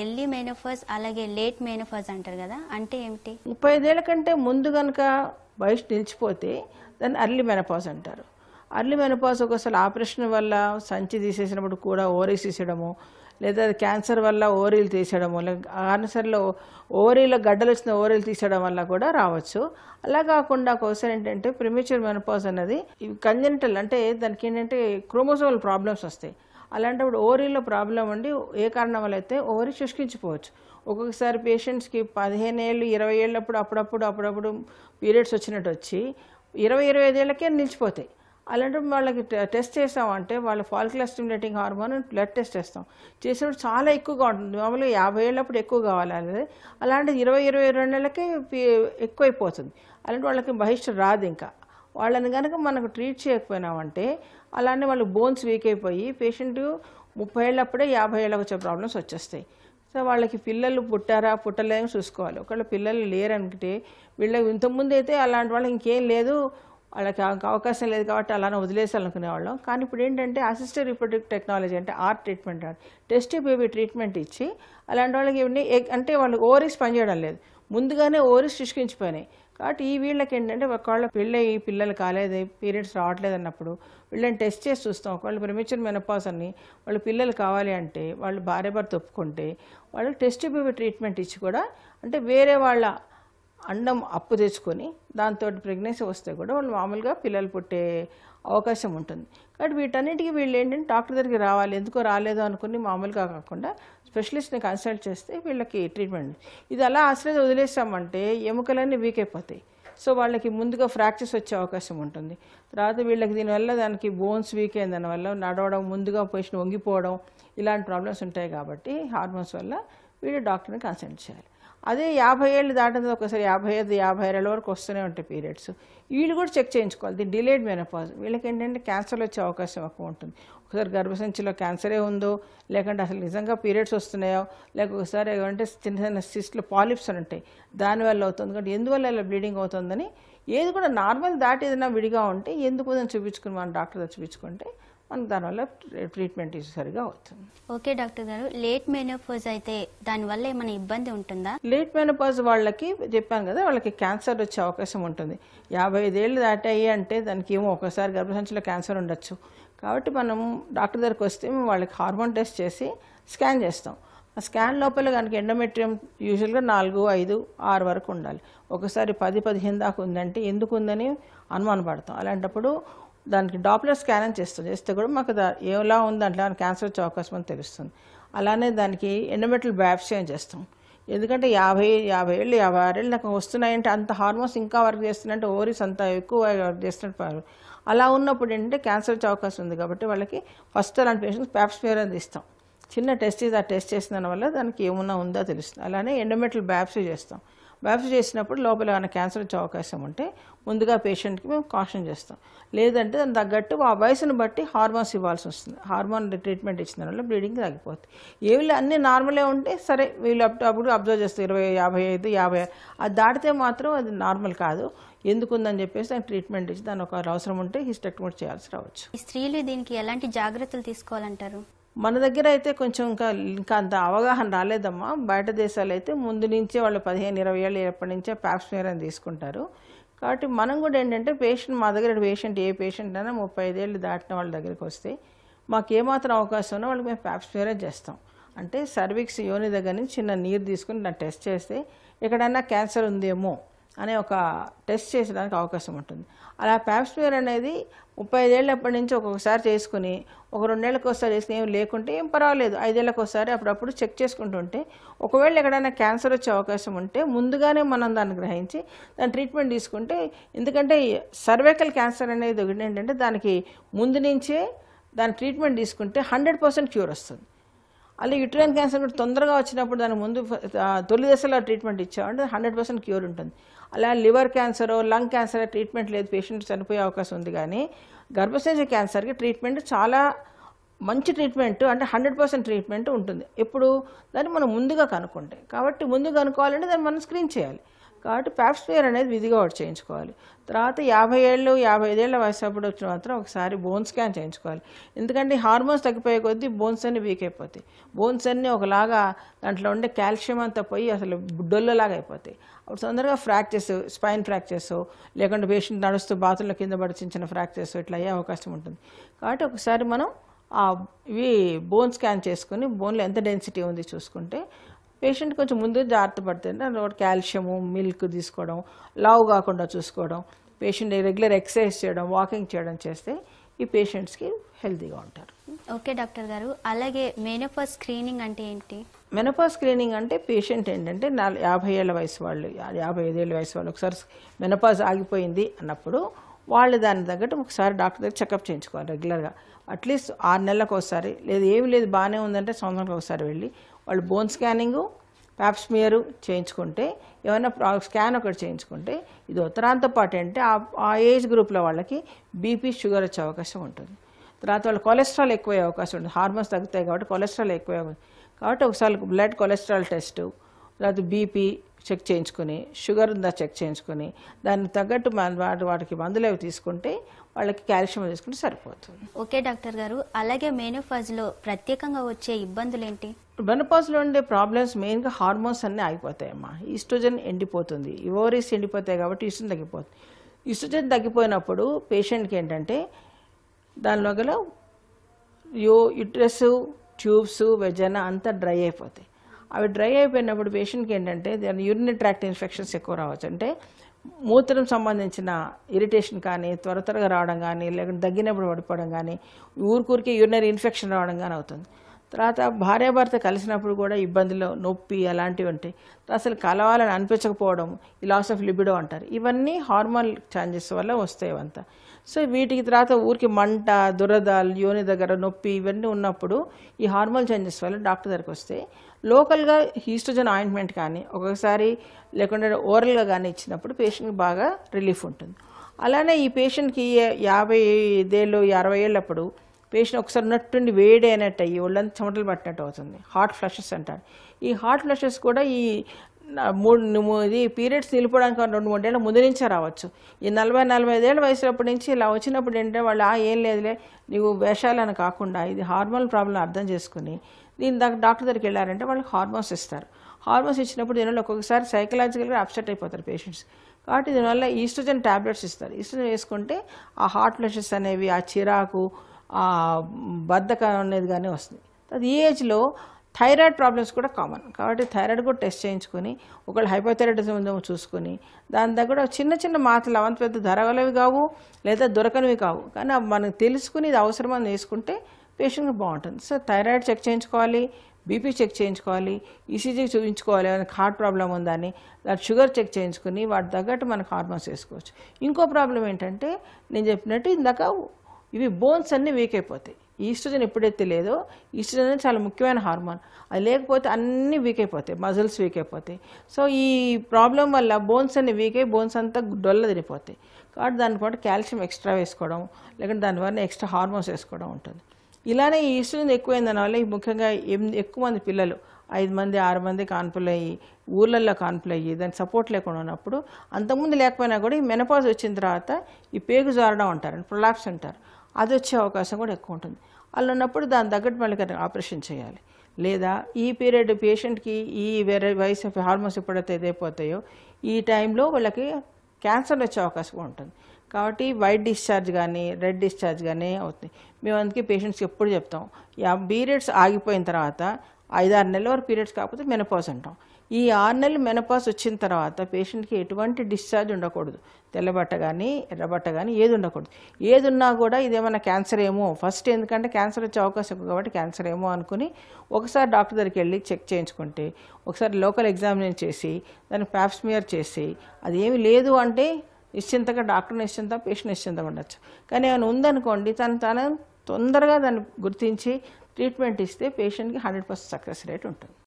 early menopause అలాగే late menopause అంటారు కదా అంటే ఏమిటి ముప్పై ఐదేళ్ల కంటే ముందు కనుక వయసు నిలిచిపోతే దాన్ని అర్లీ మెనపాజ్ అంటారు అర్లీ మెనపాజ్ ఒకసారి ఆపరేషన్ వల్ల సంచి తీసేసినప్పుడు కూడా ఓరీస్ తీసేయడము లేదా క్యాన్సర్ వల్ల ఓరీలు తీసేయడము లేదా ఆన్సర్లో ఓరీలో గడ్డలు వచ్చిన ఓరీలు తీసేయడం వల్ల కూడా రావచ్చు అలా కాకుండా ఒకసారి ఏంటంటే ప్రిమేచర్ మెనోపాజ్ అన్నది కంజెంటల్ అంటే దానికి ఏంటంటే క్రోమోజోల్ ప్రాబ్లమ్స్ వస్తాయి అలాంటప్పుడు ఓవరీలో ప్రాబ్లం ఉండి ఏ కారణం వల్ల అయితే ఓవరీ శుష్కించిపోవచ్చు ఒక్కొక్కసారి పేషెంట్స్కి పదిహేను ఏళ్ళు ఇరవై ఏళ్ళప్పుడు అప్పుడప్పుడు అప్పుడప్పుడు పీరియడ్స్ వచ్చినట్టు వచ్చి ఇరవై ఇరవై ఐదేళ్ళకే నిలిచిపోతాయి అలాంటప్పుడు వాళ్ళకి టెస్ట్ చేసామంటే వాళ్ళ follicle stimulating hormone blood test చేస్తాం చేసినప్పుడు చాలా ఎక్కువగా ఉంటుంది మామూలుగా యాభై ఏళ్ళప్పుడు ఎక్కువ కావాలి అలాంటి ఇరవై ఇరవై రెండు నెలలకే ఎక్కువైపోతుంది అలాంటి వాళ్ళకి బహిష్ట రాదు ఇంకా వాళ్ళని కనుక మనకు ట్రీట్ చేయకపోయినామంటే అలానే వాళ్ళు బోన్స్ వీక్ అయిపోయి పేషెంట్ ముప్పై ఏళ్ళప్పుడే యాభై ఏళ్ళకి వచ్చే ప్రాబ్లమ్స్ వచ్చేస్తాయి సో వాళ్ళకి పిల్లలు పుట్టారా పుట్టలేదని చూసుకోవాలి ఒకవేళ పిల్లలు లేరనుకుంటే వీళ్ళకి ఇంతకుముందు అయితే అలాంటి వాళ్ళకి ఇంకేం లేదు వాళ్ళకి అవకాశం లేదు కాబట్టి అలానే వదిలేసాలనుకునేవాళ్ళం కానీ ఇప్పుడు ఏంటంటే అసిస్టెడ్ రిపోర్టివ్ టెక్నాలజీ అంటే ART treatment test baby treatment ఇచ్చి అలాంటి వాళ్ళకి ఇవన్నీ అంటే వాళ్ళు ఓవరీస్ పనిచేయడం లేదు ముందుగానే ఓవరీస్ శుష్కించిపోయినాయి కాబట్టి ఈ వీళ్ళకి ఏంటంటే ఒకవేళ పెళ్ళి ఈ పిల్లలు కాలేదు పీరియడ్స్ రావట్లేదు అన్నప్పుడు వీళ్ళని టెస్ట్ చేసి చూస్తాం ఒకవేళ ప్రిమేచర్ మెనపాస్ అని వాళ్ళు పిల్లలు కావాలి అంటే వాళ్ళు భార్య భర్త ఒప్పుకుంటే వాళ్ళు టెస్ట్ బేబీ ట్రీట్మెంట్ ఇచ్చి కూడా అంటే వేరే వాళ్ళ అండం అప్పు తెచ్చుకొని దాంతో ప్రెగ్నెన్సీ వస్తే కూడా వాళ్ళు మామూలుగా పిల్లలు పుట్టే అవకాశం ఉంటుంది కాబట్టి వీటన్నిటికీ వీళ్ళు ఏంటంటే డాక్టర్ దగ్గరికి రావాలి ఎందుకో రాలేదు అనుకుని మామూలుగా కాకుండా స్పెషలిస్ట్ని కన్సల్ట్ చేస్తే వీళ్ళకి ట్రీట్మెంట్ ఇది అలా అసలు వదిలేసామంటే ఎముకలన్నీ వీక్ అయిపోతాయి సో వాళ్ళకి ముందుగా ఫ్రాక్చర్స్ వచ్చే అవకాశం ఉంటుంది తర్వాత వీళ్ళకి దీనివల్ల దానికి బోన్స్ వీక్ అయిన దానివల్ల నడవడం ముందుగా పేషెంట్ వంగిపోవడం ఇలాంటి ప్రాబ్లమ్స్ ఉంటాయి కాబట్టి హార్మోన్స్ వల్ల వీళ్ళు డాక్టర్ని కన్సల్ట్ చేయాలి అదే యాభై ఏళ్ళు దాటిన ఒకసారి యాభై ఐదు యాభై ఏళ్ళ వరకు వస్తూనే ఉంటాయి పీరియడ్స్ వీళ్ళు కూడా చెక్ చేయించుకోవాలి దీని డిలేడ్ మెనపాజ్ వీళ్ళకి ఏంటంటే క్యాన్సర్ వచ్చే అవకాశం ఎక్కువ ఉంటుంది ఒకసారి గర్భసంచిలో క్యాన్సరే ఉందో లేకుంటే అసలు నిజంగా పీరియడ్స్ వస్తున్నాయో లేక ఒకసారి అంటే చిన్న చిన్న సిస్ట్లు పాలిప్స్ అని ఉంటాయి దానివల్ల అవుతుంది కాబట్టి ఎందువల్ల ఇలా బ్లీడింగ్ అవుతుందని ఏది కూడా నార్మల్ దాటి ఏదైనా విడిగా ఉంటే ఎందుకు అని చూపించుకుని మనం డాక్టర్ చూపించుకుంటే మనకు దానివల్ల ట్రీట్మెంట్ సరిగా అవుతుంది ఓకే డాక్టర్ గారు లేట్ మెనోపాజ్ అయితే దానివల్ల ఏమైనా ఇబ్బంది ఉంటుందా లేట్ మెనోపాజ్ వాళ్ళకి చెప్పాను కదా వాళ్ళకి క్యాన్సర్ వచ్చే అవకాశం ఉంటుంది యాభై ఐదేళ్ళు దాటాయి అంటే దానికి ఏమో ఒకసారి గర్భసంచిలో క్యాన్సర్ ఉండొచ్చు కాబట్టి మనం డాక్టర్ దగ్గరికి వస్తే మేము వాళ్ళకి హార్మోన్ టెస్ట్ చేసి స్కాన్ చేస్తాం ఆ స్కాన్ లోపల కనుక ఎండోమెట్రియం యూజువల్గా నాలుగు ఐదు ఆరు వరకు ఉండాలి ఒకసారి పది పదిహేను దాకా ఉందంటే ఎందుకు ఉందని అనుమానం పడతాం అలాంటప్పుడు దానికి డాప్లర్ స్కాన్ అని చేస్తాం చేస్తే కూడా మాకు ఎలా ఉంది దాంట్లో క్యాన్సర్ వచ్చే అవకాశం అని తెలుస్తుంది అలానే దానికి ఎండోమెట్రియల్ బ్యాప్సీ అని చేస్తాం ఎందుకంటే యాభై యాభై ఏళ్ళు యాభై ఏళ్ళు నాకు వస్తున్నాయంటే అంత హార్మోన్స్ ఇంకా వర్క్ చేస్తున్నాయంటే ఓరిస్ అంత ఎక్కువ వర్క్ చేస్తున్నట్టు అలా ఉన్నప్పుడు ఏంటంటే క్యాన్సర్ వచ్చే అవకాశం ఉంది కాబట్టి వాళ్ళకి ఫస్ట్ అలాంటి పేషెంట్స్ ప్యాప్స్ఫియర్ అని ఇస్తాం చిన్న టెస్ట్ ఇది ఆ టెస్ట్ చేసిన వల్ల దానికి ఏమన్నా ఉందా తెలుస్తుంది అలానే ఎండోమెట్రల్ బ్యాప్స్ చేస్తాం బయాప్సీ చేసినప్పుడు లోపల ఏమైనా క్యాన్సర్ వచ్చే అవకాశం ఉంటే ముందుగా పేషెంట్కి మేము కాషన్ చేస్తాం లేదంటే దాని తగ్గట్టు ఆ వయసును బట్టి హార్మోన్స్ ఇవ్వాల్సి వస్తుంది హార్మోన్ ట్రీట్మెంట్ ఇచ్చిన వల్ల బ్లీడింగ్ తగ్గిపోతుంది వీళ్ళు అన్నీ నార్మలే ఉంటే సరే వీళ్ళు అప్పుడు అబ్జర్వ్ చేస్తారు ఇరవై యాభై ఐదు యాభై అది దాటితే మాత్రం అది నార్మల్ కాదు ఎందుకుందని చెప్పేసి దానికి ట్రీట్మెంట్ ఇచ్చి దాని ఒక అవసరం ఉంటే హిస్టెక్టమీ చేయాల్సి రావచ్చు స్త్రీలు దీనికి ఎలాంటి జాగ్రత్తలు తీసుకోవాలంటారు మన దగ్గర అయితే కొంచెం ఇంకా ఇంకా అంత అవగాహన రాలేదమ్మా బయట దేశాలు అయితే ముందు నుంచే వాళ్ళు పదిహేను ఇరవై ఏళ్ళు ఎప్పటి నుంచే ప్యాప్స్మియర్ అని తీసుకుంటారు కాబట్టి మనం కూడా ఏంటంటే పేషెంట్ మా దగ్గర పేషెంట్ ఏ పేషెంట్ అయినా ముప్పై ఐదేళ్ళు దాటిన వాళ్ళ దగ్గరికి వస్తే మాకు ఏమాత్రం అవకాశం ఉన్నా వాళ్ళకి మేము ప్యాప్స్మియరే చేస్తాం అంటే సర్విక్స్ యోని దగ్గర నుంచి చిన్న నీరు తీసుకుని నా టెస్ట్ చేస్తే ఎక్కడైనా క్యాన్సర్ ఉందేమో అనే ఒక టెస్ట్ చేసడానికి అవకాశం ఉంటుంది అలా ప్యాప్స్మేర్ అనేది ముప్పై ఎప్పటి నుంచి ఒక్కొక్కసారి చేసుకుని ఒక రెండేళ్ళకి ఒకసారి చేసిన ఏం లేకుంటే ఏం పర్వాలేదు ఐదేళ్ళకి ఒకసారి అప్పుడప్పుడు చెక్ చేసుకుంటుంటే ఒకవేళ ఎక్కడైనా క్యాన్సర్ వచ్చే అవకాశం ఉంటే ముందుగానే మనం దాన్ని గ్రహించి దాని ట్రీట్మెంట్ తీసుకుంటే ఎందుకంటే సర్వైకల్ క్యాన్సర్ అనేది ఒకటి ఏంటంటే దానికి ముందు నుంచే దాని ట్రీట్మెంట్ తీసుకుంటే హండ్రెడ్ పర్సెంట్ క్యూర్ వస్తుంది అలాగే యుట్రైన్ క్యాన్సర్ కూడా తొందరగా వచ్చినప్పుడు దాని ముందు తొలి దశలో ట్రీట్మెంట్ ఇచ్చామంటే హండ్రెడ్ పర్సెంట్ క్యూర్ ఉంటుంది అలా liver cancer lung cancer treatment లేదు పేషెంట్ చనిపోయే అవకాశం ఉంది కానీ గర్భశేష క్యాన్సర్కి ట్రీట్మెంట్ చాలా మంచి ట్రీట్మెంట్ అంటే హండ్రెడ్ పర్సెంట్ ట్రీట్మెంట్ ఉంటుంది ఎప్పుడు దాన్ని మనం ముందుగా కనుక్కుంటాయి కాబట్టి ముందు కనుక్కోవాలంటే దాన్ని మనం స్క్రీన్ చేయాలి కాబట్టి ప్యాప్స్మియర్ అనేది విధిగా ఒకటి చేయించుకోవాలి తర్వాత యాభై ఏళ్ళు యాభై ఐదేళ్ల వయసు అప్పుడు వచ్చిన మాత్రం ఒకసారి బోన్ స్కాన్ చేయించుకోవాలి ఎందుకంటే హార్మోన్స్ తగ్గిపోయే కొద్దీ బోన్స్ అన్నీ వీక్ అయిపోతాయి బోన్స్ అన్నీ ఒకలాగా దాంట్లో ఉండే కాల్షియం అంతా పోయి అసలు గుడ్డొల్లలాగా అయిపోతాయి అప్పుడు తొందరగా ఫ్రాక్చర్స్ స్పైన్ ఫ్రాక్చర్స్ లేకుంటే పేషెంట్ నడుస్తూ బాతుల్లో కింద పడి చిన్న చిన్న ఫ్రాక్చర్స్ ఇట్లా అయ్యే అవకాశం ఉంటుంది కాబట్టి ఒకసారి మనం ఇవి బోన్ స్కాన్ చేసుకుని బోన్లో ఎంత డెన్సిటీ ఉంది చూసుకుంటే పేషెంట్ కొంచెం ముందు జాగ్రత్త పడుతుంది ఒకటి కాల్షియము మిల్క్ తీసుకోవడం లావు కాకుండా చూసుకోవడం పేషెంట్ రెగ్యులర్ ఎక్సర్సైజ్ చేయడం వాకింగ్ చేయడం చేస్తే ఈ పేషెంట్స్కి హెల్తీగా ఉంటారు ఓకే డాక్టర్ గారు అలాగే మెనోపాజ్ స్క్రీనింగ్ అంటే ఏంటి మెనోపాజ్ స్క్రీనింగ్ అంటే పేషెంట్ ఏంటంటే నా యాభై ఏళ్ళ వయసు వాళ్ళు యాభై ఐదేళ్ళ వయసు వాళ్ళు ఒకసారి మెనోపాజ్ ఆగిపోయింది అన్నప్పుడు వాళ్ళు దాని తగ్గట్టు ఒకసారి డాక్టర్ దగ్గర చెకప్ చేయించుకోవాలి రెగ్యులర్గా అట్లీస్ట్ ఆరు నెలలకు ఒకసారి లేదు ఏమి లేదు బాగానే ఉందంటే సంవత్సరానికి ఒకసారి వెళ్ళి వాళ్ళు బోన్ స్కానింగు ప్యాప్స్మియరు చేయించుకుంటే ఏమైనా స్కాన్ ఒకటి చేయించుకుంటే ఇది ఉత్తరాంతో పాటు అంటే ఆ ఏజ్ గ్రూప్లో వాళ్ళకి బీపీ షుగర్ వచ్చే అవకాశం ఉంటుంది తర్వాత వాళ్ళు కొలెస్ట్రాల్ ఎక్కువ అవకాశం ఉంటుంది హార్మోన్స్ తగ్గుతాయి కాబట్టి కొలెస్ట్రాల్ ఎక్కువ కాబట్టి ఒకసారి బ్లడ్ కొలెస్ట్రాల్ టెస్టు లేకపోతే బీపీ చెక్ చేయించుకొని షుగర్ ఉందా చెక్ చేయించుకొని దానికి తగ్గట్టు మన వాటి వాటికి మందులు అవి తీసుకుంటే వాళ్ళకి క్యాల్షియం తీసుకుంటే సరిపోతుంది ఓకే డాక్టర్ గారు అలాగే మేనోఫాజ్లో ప్రత్యేకంగా వచ్చే ఇబ్బందులు ఏంటి మెనపాజ్లో ఉండే ప్రాబ్లమ్స్ మెయిన్గా హార్మోన్స్ అన్నీ ఆగిపోతాయమ్మా ఈస్ట్రోజన్ ఎండిపోతుంది ఓవరీస్ ఎండిపోతాయి కాబట్టి ఇష్టం తగ్గిపోతుంది ఈస్ట్రోజన్ తగ్గిపోయినప్పుడు పేషెంట్కి ఏంటంటే దానిలో యో యుట్రస్ ట్యూబ్స్ వెజన అంతా డ్రై అయిపోతాయి అవి డ్రై అయిపోయినప్పుడు పేషెంట్కి ఏంటంటే దాని యూరినరీ ట్రాక్ట్ ఇన్ఫెక్షన్స్ ఎక్కువ రావచ్చు అంటే మూత్రం సంబంధించిన ఇరిటేషన్ కానీ త్వర త్వరగా రావడం కానీ లేకుంటే దగ్గినప్పుడు పడిపోవడం కానీ ఊరికూరికే యూరినరీ ఇన్ఫెక్షన్ రావడం కానీ అవుతుంది తర్వాత భార్యాభర్త కలిసినప్పుడు కూడా ఇబ్బందులు నొప్పి అలాంటివి ఉంటాయి అసలు కలవాలని అనిపించకపోవడం ఈ లాస్ ఆఫ్ లిబిడో అంటారు ఇవన్నీ హార్మోన్ ఛాంజెస్ వల్ల వస్తాయి అంతా సో వీటికి తర్వాత ఊరికి మంట దురదాలు యోని దగ్గర నొప్పి ఇవన్నీ ఉన్నప్పుడు ఈ హార్మోన్ ఛాంజెస్ వల్ల డాక్టర్ దగ్గరికి వస్తే లోకల్గా హీస్టోజన్ ఆయింట్మెంట్ కానీ ఒక్కొక్కసారి లేకుంటే ఓరల్గా కానీ ఇచ్చినప్పుడు పేషెంట్కి బాగా రిలీఫ్ ఉంటుంది అలానే ఈ పేషెంట్కి యాభై ఐదేళ్ళు అరవై ఏళ్ళప్పుడు పేషెంట్ ఒకసారి ఉన్నట్టుండి వేడి అయినట్టు అయ్యి ఒళ్ళంతా చెమటలు పట్టినట్టు అవుతుంది హాట్ ఫ్లషెస్ అంటారు ఈ హాట్ ఫ్లషెస్ కూడా ఈ మూడు ఇది పీరియడ్స్ నిలిపోవడానికి రెండు మూడేళ్ళ ముందు నుంచే రావచ్చు ఈ నలభై నలభై ఐదేళ్ళ వయసులప్పటి నుంచి ఇలా వచ్చినప్పుడు ఏంటంటే వాళ్ళు ఆ ఏం లేదులే నీవు వేషాలని కాకుండా ఇది హార్మోన్ ప్రాబ్లం అర్థం చేసుకుని దీని దాకా డాక్టర్ దగ్గరికి వెళ్ళారంటే వాళ్ళకి హార్మోన్స్ ఇస్తారు హార్మోన్స్ ఇచ్చినప్పుడు దీనివల్ల ఒక్కొక్కసారి సైకలాజికల్గా అప్సెట్ అయిపోతారు పేషెంట్స్ కాబట్టి దీనివల్ల ఈస్ట్రోజన్ ట్యాబ్లెట్స్ ఇస్తారు ఈస్ట్రోజన్ వేసుకుంటే ఆ హార్ట్ ఫ్లషెస్ అనేవి ఆ చిరాకు ఆ బద్ధకం అనేది కానీ వస్తుంది అది ఈ ఏజ్లో థైరాయిడ్ ప్రాబ్లమ్స్ కూడా కామన్ కాబట్టి థైరాయిడ్ కూడా టెస్ట్ చేయించుకొని ఒకళ్ళు హైపోథైరాయిడిజం ఉందో చూసుకొని దాని దగ్గర చిన్న చిన్న మాత్రలు అవంత పెద్ద ధరగలవి కావు లేదా దొరకనివి కావు కానీ మనకు తెలుసుకుని ఇది అవసరమని వేసుకుంటే పేషెంట్కి బాగుంటుంది సో థైరాయిడ్ చెక్ చేయించుకోవాలి బీపీ చెక్ చేయించుకోవాలి ఈసీజీ చూపించుకోవాలి ఏమైనా హార్ట్ ప్రాబ్లం ఉందని దాని షుగర్ చెక్ చేయించుకుని వాటి తగ్గట్టు మనకు హార్మోన్స్ వేసుకోవచ్చు ఇంకో ప్రాబ్లం ఏంటంటే నేను చెప్పినట్టు ఇందాక ఇవి బోన్స్ అన్నీ వీక్ అయిపోతాయి ఈస్ట్రోజన్ ఎప్పుడైతే లేదో ఈస్ట్రోజన్ అనేది చాలా ముఖ్యమైన హార్మోన్ అది లేకపోతే అన్నీ వీక్ అయిపోతాయి మజిల్స్ వీక్ అయిపోతాయి సో ఈ ప్రాబ్లం వల్ల బోన్స్ అన్ని వీక్ అయి బోన్స్ అంతా డొల్ల తినిపోతాయి కాబట్టి దాని పాటు కాల్షియం ఎక్స్ట్రా వేసుకోవడం లేకుంటే దానివల్ల ఎక్స్ట్రా హార్మోన్స్ వేసుకోవడం ఉంటుంది ఇలానే ఈ ఈశ్వరుని ఎక్కువైంది దానివల్ల ముఖ్యంగా ఎక్కువ మంది పిల్లలు ఐదు మంది ఆరు మంది కాన్పులు అయ్యి ఊళ్ళల్లో కాన్పులు అయ్యి దానికి సపోర్ట్ లేకుండా ఉన్నప్పుడు అంతకుముందు లేకపోయినా కూడా ఈ మెనపాజ్ వచ్చిన తర్వాత ఈ పేగు జారడం అంటారు ప్రొలాప్స్ అంటారు అది వచ్చే అవకాశం కూడా ఎక్కువ ఉంటుంది అలా ఉన్నప్పుడు దాని తగ్గట్టు మళ్ళీ ఆపరేషన్ చేయాలి లేదా ఈ పీరియడ్ పేషెంట్కి ఈ వేరే వయసు హార్మోన్స్ ఎప్పుడైతే ఇదైపోతాయో ఈ టైంలో వాళ్ళకి క్యాన్సర్ వచ్చే అవకాశం ఉంటుంది కాబట్టి వైట్ డిశ్చార్జ్ కానీ రెడ్ డిశ్చార్జ్ కానీ అవుతుంది మేము అందుకే పేషెంట్స్కి ఎప్పుడు చెప్తాం యా పీరియడ్స్ ఆగిపోయిన తర్వాత ఐదారు నెలల వరకు పీరియడ్స్ కాకపోతే మెనపాస్ అంటాం ఈ ఆరు నెలలు మెనపాస్ వచ్చిన తర్వాత పేషెంట్కి ఎటువంటి డిశ్చార్జ్ ఉండకూడదు తెల్లబట్ట కానీ ఎర్రబట్ట కానీ ఏది ఉండకూడదు ఏది ఉన్నా కూడా ఇదేమైనా క్యాన్సర్ ఏమో ఫస్ట్ ఎందుకంటే క్యాన్సర్ వచ్చే అవకాశం ఎక్కువ కాబట్టి క్యాన్సర్ ఏమో అనుకుని ఒకసారి డాక్టర్ దగ్గరికి వెళ్ళి చెక్ చేయించుకుంటే ఒకసారి లోకల్ ఎగ్జామినేషన్ చేసి దాన్ని ప్యాప్స్మియర్ చేసి అది ఏమి లేదు అంటే నిశ్చింతగా డాక్టర్ నిశ్చింత పేషెంట్ నిశ్చింత ఉండొచ్చు కానీ ఏమైనా ఉందనుకోండి తను తను తొందరగా దాన్ని గుర్తించి ట్రీట్మెంట్ ఇస్తే పేషెంట్కి హండ్రెడ్ పర్సెంట్ సక్సెస్ రేట్ ఉంటుంది